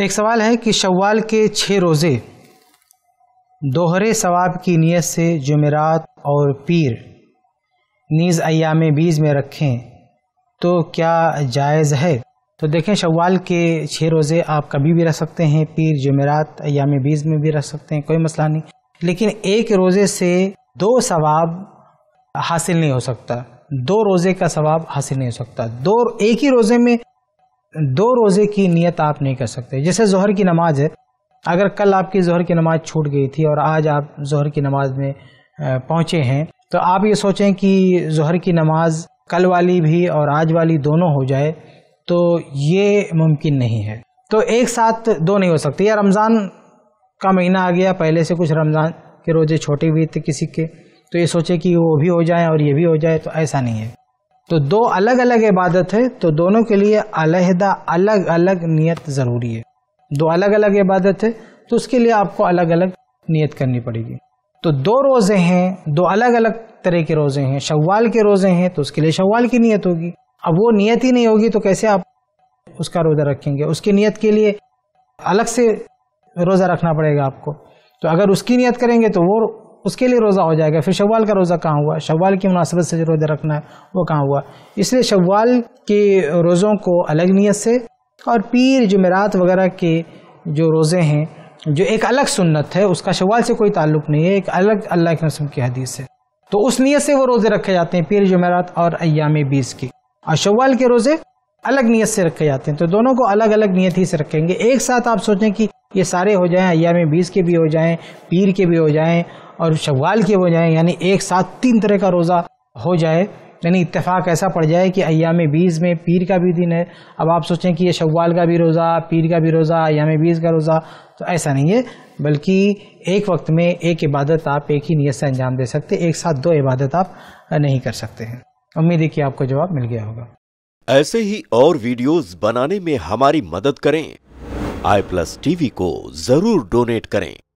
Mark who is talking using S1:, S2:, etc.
S1: एक सवाल है कि शवाल के छः रोज़े दोहरे सवाब की नीयत से जुमेरात और पीर नीज़ अयाम बीज में रखें तो क्या जायज़ है तो देखें शवाल के छः रोज़े आप कभी भी रख सकते हैं पीर जुमेरात अयाम बीज में भी रख सकते हैं कोई मसला नहीं लेकिन एक रोज़े से दो सवाब हासिल नहीं हो सकता दो रोज़े का सवाब हासिल नहीं हो सकता दो एक ही रोज़े में दो रोज़े की नियत आप नहीं कर सकते जैसे जहर की नमाज है अगर कल आपकी जहर की नमाज छूट गई थी और आज आप जहर की नमाज में पहुँचे हैं तो आप ये सोचें कि जहर की नमाज कल वाली भी और आज वाली दोनों हो जाए तो ये मुमकिन नहीं है तो एक साथ दो नहीं हो सकती या रमज़ान का महीना आ गया पहले से कुछ रमज़ान के रोज़े छोटे हुए थे किसी के तो ये सोचे कि वो भी हो जाए और ये भी हो जाए तो ऐसा नहीं है तो दो अलग अलग इबादत है तो दोनों के लिए अलहदा अलग अलग नियत ज़रूरी है दो अलग अलग इबादत है तो उसके लिए आपको अलग अलग नियत करनी पड़ेगी तो दो रोज़े हैं दो अलग अलग तरह के रोज़े हैं शव्वाल के रोज़े हैं तो उसके लिए शव्वाल की नियत होगी अब वो नियत ही नहीं होगी तो कैसे आप उसका रोज़ा रखेंगे उसकी नियत के लिए अलग से रोज़ा रखना पड़ेगा आपको तो अगर उसकी नियत करेंगे तो वो उसके लिए रोज़ा हो जाएगा फिर शवाल का रोज़ा कहाँ हुआ शवाल की मुनासबत से जो रोज़ा रखना है वो कहाँ हुआ इसलिए शवाल के रोज़ों को अलग नीयत से और पीर जमेरात वगैरह के जो रोज़े हैं जो एक अलग सुन्नत है उसका शवाल से कोई ताल्लुक नहीं है एक अलग अल्लाह के रसम की हदीस है तो उस नीयत से वो रोज़े रखे जाते हैं पीर जमेरात और अयाम बीस की और शवाल के रोज़े अलग नीयत से रखे जाते हैं तो दोनों को अलग अलग नीयत ही से रखेंगे एक साथ आप सोचें कि ये सारे हो जाएं अयाम बीस के भी हो जाएं पीर के भी हो जाएं और शवाल के हो जाए यानी एक साथ तीन तरह का रोज़ा हो जाए यानी इतफाक ऐसा पड़ जाए कि अयाम बीज में पीर का भी दिन है अब आप सोचें कि ये शवाल का भी रोज़ा पीर का भी रोज़ा अयाम बीज का रोज़ा तो ऐसा नहीं है बल्कि एक वक्त में एक इबादत आप एक ही नीयत से अंजाम दे सकते एक साथ दो इबादत आप नहीं कर सकते हैं उम्मीद है कि आपको जवाब मिल गया होगा ऐसे ही और वीडियोस बनाने में हमारी मदद करें आई प्लस टीवी को जरूर डोनेट करें